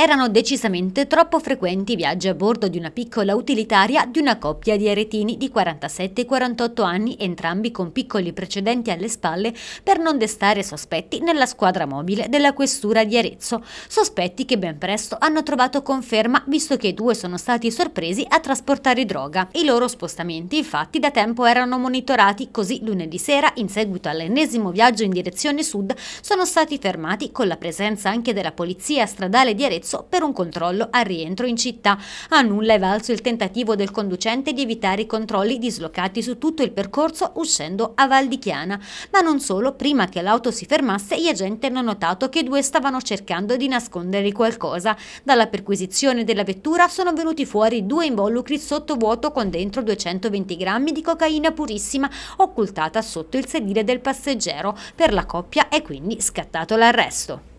Erano decisamente troppo frequenti i viaggi a bordo di una piccola utilitaria di una coppia di aretini di 47 e 48 anni, entrambi con piccoli precedenti alle spalle, per non destare sospetti nella squadra mobile della questura di Arezzo. Sospetti che ben presto hanno trovato conferma, visto che i due sono stati sorpresi a trasportare droga. I loro spostamenti, infatti, da tempo erano monitorati, così lunedì sera, in seguito all'ennesimo viaggio in direzione sud, sono stati fermati con la presenza anche della polizia stradale di Arezzo Abruzzo per un controllo al rientro in città. A nulla è valso il tentativo del conducente di evitare i controlli dislocati su tutto il percorso uscendo a Val di Chiana. Ma non solo, prima che l'auto si fermasse gli agenti hanno notato che i due stavano cercando di nascondere qualcosa. Dalla perquisizione della vettura sono venuti fuori due involucri sottovuoto con dentro 220 grammi di cocaina purissima occultata sotto il sedile del passeggero. Per la coppia è quindi scattato l'arresto.